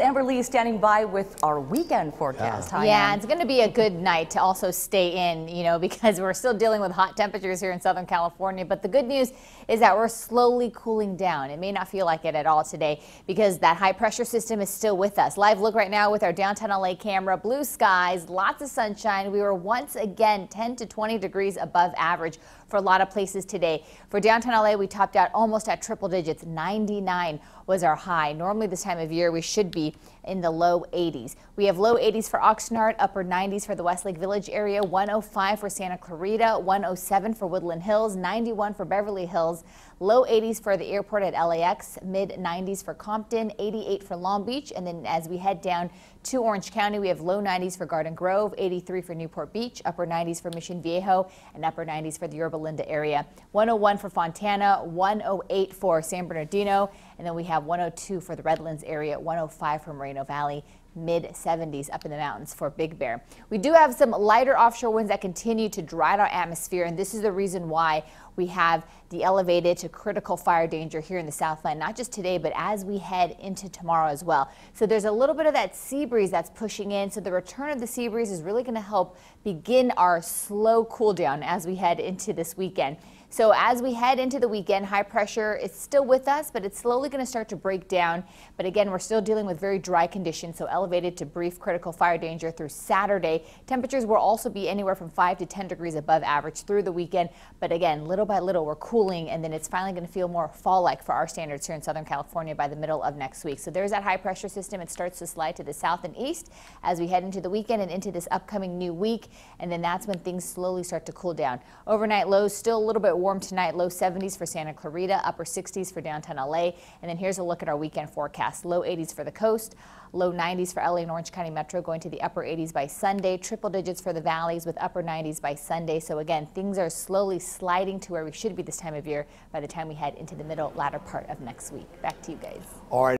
Amber Lee standing by with our weekend forecast. Yeah, Hi, yeah it's going to be a good night to also stay in, you know, because we're still dealing with hot temperatures here in Southern California. But the good news is that we're slowly cooling down. It may not feel like it at all today because that high pressure system is still with us. Live look right now with our downtown LA camera. Blue skies, lots of sunshine. We were once again 10 to 20 degrees above average for a lot of places today. For downtown LA, we topped out almost at triple digits. 99 was our high. Normally this time of year we should be in the low 80s. We have low 80s for Oxnard, upper 90s for the Westlake Village area, 105 for Santa Clarita, 107 for Woodland Hills, 91 for Beverly Hills, low 80s for the airport at LAX, mid 90s for Compton, 88 for Long Beach, and then as we head down to Orange County, we have low 90s for Garden Grove, 83 for Newport Beach, upper 90s for Mission Viejo, and upper 90s for the Yorba Linda area, 101 for Fontana, 108 for San Bernardino, and then we have 102 for the Redlands area, 105 for Moreno Valley, mid 70s up in the mountains for Big Bear. We do have some lighter offshore winds that continue to dry out our atmosphere, and this is the reason why we have the elevated to critical fire danger here in the Southland, not just today, but as we head into tomorrow as well. So there's a little bit of that sea breeze that's pushing in. So the return of the sea breeze is really going to help begin our slow cool down as we head into this weekend. So as we head into the weekend, high pressure is still with us, but it's slowly going to start to break down. But again, we're still dealing with very dry conditions, so elevated elevated to brief critical fire danger through Saturday. Temperatures will also be anywhere from 5 to 10 degrees above average through the weekend. But again, little by little, we're cooling, and then it's finally going to feel more fall-like for our standards here in Southern California by the middle of next week. So there's that high pressure system. It starts to slide to the south and east as we head into the weekend and into this upcoming new week. And then that's when things slowly start to cool down. Overnight lows still a little bit warm tonight. Low 70s for Santa Clarita, upper 60s for downtown LA. And then here's a look at our weekend forecast. Low 80s for the coast, low 90s 80s for LA and Orange County Metro, going to the upper 80s by Sunday. Triple digits for the valleys with upper 90s by Sunday. So again, things are slowly sliding to where we should be this time of year by the time we head into the middle latter part of next week. Back to you guys. All right.